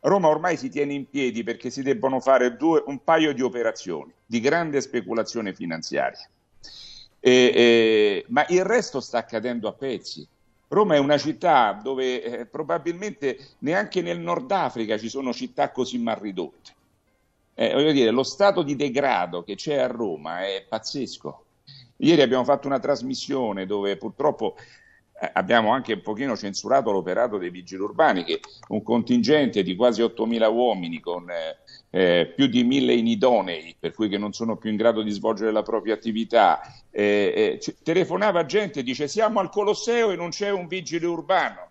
Roma ormai si tiene in piedi perché si debbono fare due, un paio di operazioni di grande speculazione finanziaria. E, e, ma il resto sta accadendo a pezzi. Roma è una città dove eh, probabilmente neanche nel Nord Africa ci sono città così mal ridotte. Eh, voglio dire, lo stato di degrado che c'è a Roma è pazzesco. Ieri abbiamo fatto una trasmissione dove purtroppo eh, abbiamo anche un pochino censurato l'operato dei vigili urbani che un contingente di quasi 8.000 uomini con eh, eh più di 1.000 inidonei per cui che non sono più in grado di svolgere la propria attività eh, eh, telefonava gente dice siamo al Colosseo e non c'è un vigile urbano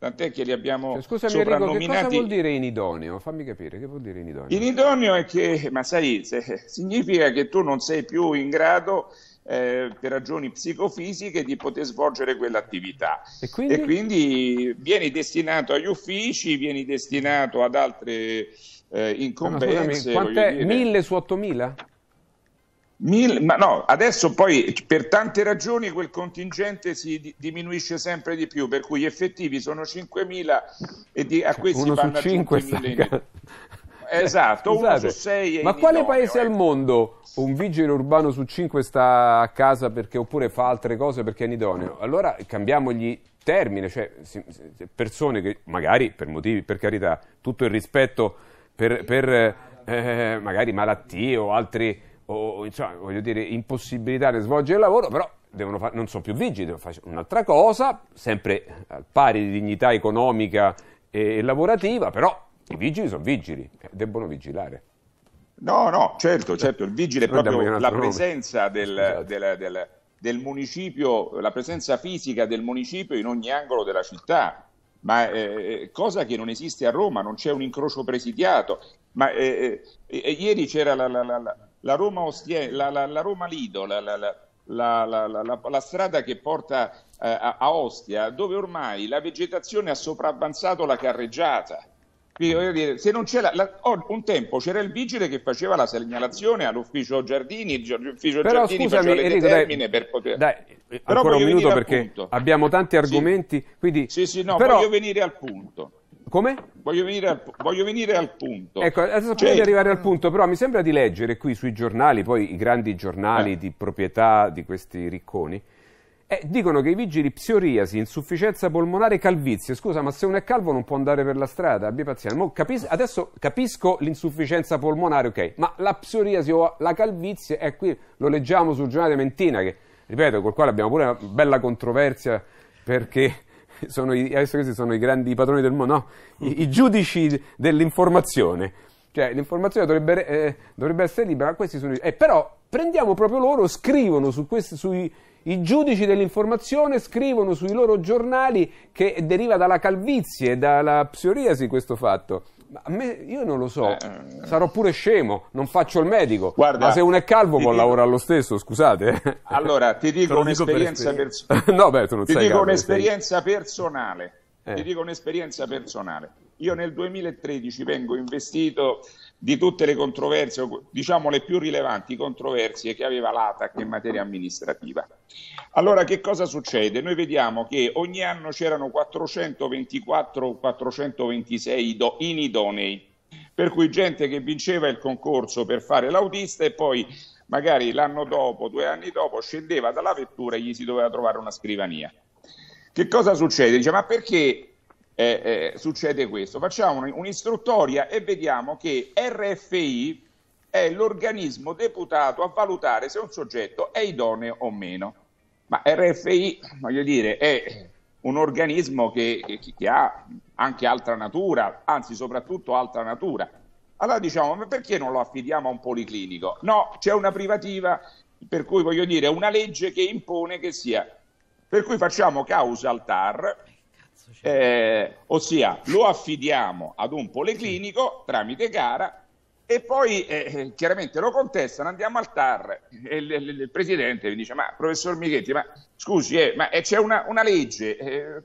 tant'è che li abbiamo cioè, scusami, soprannominati... Enrico, che cosa vuol dire inidoneo? Fammi capire, che vuol dire inidoneo? Inidoneo è che, ma sai, se, significa che tu non sei più in grado eh, per ragioni psicofisiche di poter svolgere quell'attività e quindi? e quindi vieni destinato agli uffici, vieni destinato ad altre eh, incombenze. No, scusami, quant'è? Dire... 1000 su 8000? Mil, ma no, adesso poi per tante ragioni quel contingente si di, diminuisce sempre di più, per cui gli effettivi sono 5.000 e di, a questi Uno vanno 5 5.000. Esatto, Scusate, uno su esatto. sei. ma quale idoneo, paese eh. al mondo un vigile urbano su 5 sta a casa perché, oppure fa altre cose perché è idoneo? Allora cambiamogli termine, cioè persone che magari per motivi, per carità, tutto il rispetto per, per eh, magari malattie o altri o insomma, voglio dire, impossibilità di svolgere il lavoro, però fa- non sono più vigili, devono fare un'altra cosa, sempre al pari di dignità economica e lavorativa, però i vigili sono vigili, cioè, debbono vigilare. No, no, certo, certo, il vigile è proprio la presenza del, esatto. del, del, del, municipio, la presenza fisica del municipio in ogni angolo della città, ma eh, eh cosa che non esiste a Roma, non c'è un incrocio presidiato, ma eh, eh, ieri c'era la, la, la la Roma, Ostie, la, la, la Roma Lido, la, strada che porta eh, a, a Ostia, dove ormai la vegetazione ha sopravvanzato la carreggiata. Quindi, se non c'è la, un tempo c'era il vigile che faceva la segnalazione all'ufficio Giardini, l'ufficio Però, Giardini scusami, faceva Enrico, dai, per poter... Dai, ancora un minuto perché abbiamo tanti argomenti. Sì. Quindi... Sì, sì, no, Però... voglio venire al punto. Come? Voglio venire, al, voglio venire al, punto. Ecco, adesso cioè prima di arrivare al punto, però mi sembra di leggere qui sui giornali, poi i grandi giornali eh. di proprietà di questi ricconi, eh, dicono che i vigili psoriasi, insufficienza polmonare, calvizie. Scusa, ma se uno è calvo non può andare per la strada, Abbi pazienza. Capis- adesso capisco l'insufficienza polmonare, ok, ma la psoriasi o la calvizie è qui, lo leggiamo sul giornale Mentina, che, ripeto, col quale abbiamo pure una bella controversia perché sono i, adesso questi sono i grandi padroni del mondo, no, i, i giudici dell'informazione. Cioè l'informazione dovrebbe, eh, dovrebbe essere libera, questi sono i... Eh, però prendiamo proprio loro, scrivono su questi, sui i giudici dell'informazione scrivono sui loro giornali che deriva dalla calvizie dalla psoriasi questo fatto me, io non lo so, eh, eh, sarò pure scemo, non faccio il medico. Guarda, ma se uno è calvo può dico... lavorare lo stesso, scusate. Allora, ti dico un'esperienza personale. ti dico un'esperienza personale. Ti dico un'esperienza personale. Io nel 2013 vengo investito di tutte le controversie, diciamo le più rilevanti controversie che aveva l'ATAC in materia amministrativa. Allora che cosa succede? Noi vediamo che ogni anno c'erano 424-426 inidonei, per cui gente che vinceva il concorso per fare l'autista e poi magari l'anno dopo, due anni dopo, scendeva dalla vettura e gli si doveva trovare una scrivania. Che cosa succede? Dice ma perché eh, eh, succede questo. Facciamo un'istruttoria e vediamo che RFI è l'organismo deputato a valutare se un soggetto è idoneo o meno. Ma RFI, voglio dire, è un organismo che, che, che ha anche altra natura, anzi soprattutto altra natura. Allora diciamo, ma perché non lo affidiamo a un policlinico? No, c'è una privativa, per cui voglio dire, una legge che impone che sia. Per cui facciamo causa al TAR, cioè. Eh, ossia, lo affidiamo ad un policlinico tramite gara e poi eh, eh, chiaramente lo contestano, andiamo al TAR e il, il, il, presidente mi dice, ma professor Michetti, ma scusi, eh, ma eh, c'è una, una legge, eh,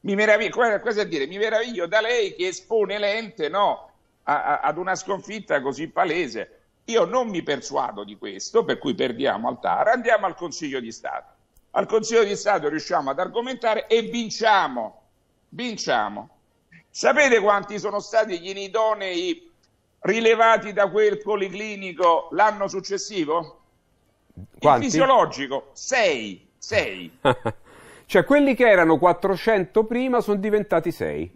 mi meraviglio, cosa dire, mi meraviglio da lei che espone l'ente no, a, a, ad una sconfitta così palese. Io non mi persuado di questo, per cui perdiamo al TAR, andiamo al Consiglio di Stato. Al Consiglio di Stato riusciamo ad argomentare e vinciamo vinciamo. Sapete quanti sono stati gli inidonei rilevati da quel policlinico l'anno successivo? Quanti? Il fisiologico, 6. 6. cioè quelli che erano 400 prima sono diventati 6.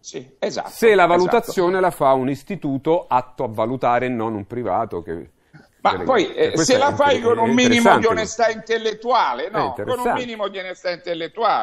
Sì, esatto. Se la esatto. valutazione esatto. la fa un istituto atto a valutare e non un privato che... Ma che poi eh, eh se la fai con un minimo di onestà intellettuale, no, con un minimo di onestà intellettuale.